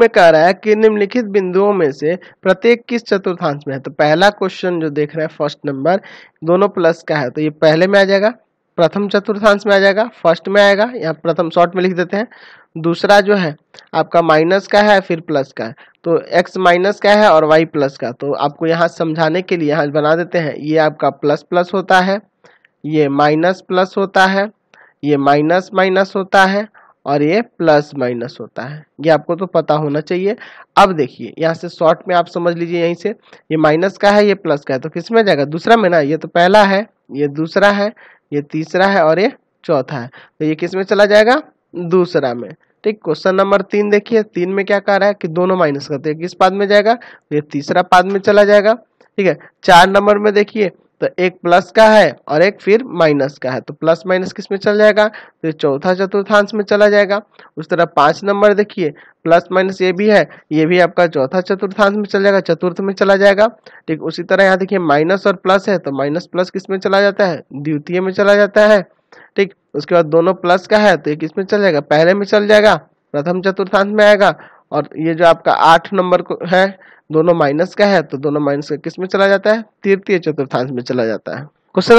में कह रहा है कि निम्नलिखित बिंदुओं में से प्रत्येक किस चतुर्थांश में है तो पहला क्वेश्चन जो देख रहे हैं फर्स्ट नंबर दोनों प्लस का है तो ये पहले में आ जाएगा प्रथम चतुर्थांश में आ जाएगा फर्स्ट में आएगा यहाँ प्रथम शॉर्ट में लिख देते हैं दूसरा जो है आपका माइनस का है फिर प्लस का है तो एक्स माइनस का है और वाई प्लस का तो आपको यहाँ समझाने के लिए यहाँ बना देते हैं ये आपका प्लस प्लस होता है ये माइनस प्लस होता है ये माइनस माइनस होता है और ये प्लस माइनस होता है ये आपको तो पता होना चाहिए अब देखिए यहाँ से शॉर्ट में आप समझ लीजिए यहीं से ये माइनस का है ये प्लस का है तो किस में जाएगा दूसरा में ना ये तो पहला है ये दूसरा है ये तीसरा है और ये चौथा है तो ये किस में चला जाएगा दूसरा में ठीक क्वेश्चन नंबर तीन देखिए तीन में क्या कह रहा है कि दोनों माइनस करते हैं किस पाद में जाएगा ये तीसरा पाद में चला जाएगा ठीक है चार नंबर में देखिए तो एक प्लस का है और एक फिर माइनस का है तो प्लस माइनस किस में चल जाएगा तो चौथा चतुर्थांश में चला जाएगा उस तरह पाँच नंबर देखिए प्लस माइनस ये भी है ये भी आपका चौथा चतुर्थांश में चल जाएगा चतुर्थ में चला जाएगा ठीक उसी तरह यहाँ देखिए माइनस और प्लस है तो माइनस प्लस किस में चला जाता है द्वितीय में चला जाता है ठीक उसके बाद दोनों प्लस का है तो ये किस में चल जाएगा पहले में चल जाएगा प्रथम चतुर्थांश में आएगा और ये जो आपका आठ नंबर है दोनों माइनस का है तो दोनों माइनस का किस में चला जाता है तृतीय चतुर्थांश में चला जाता है क्वेश्चन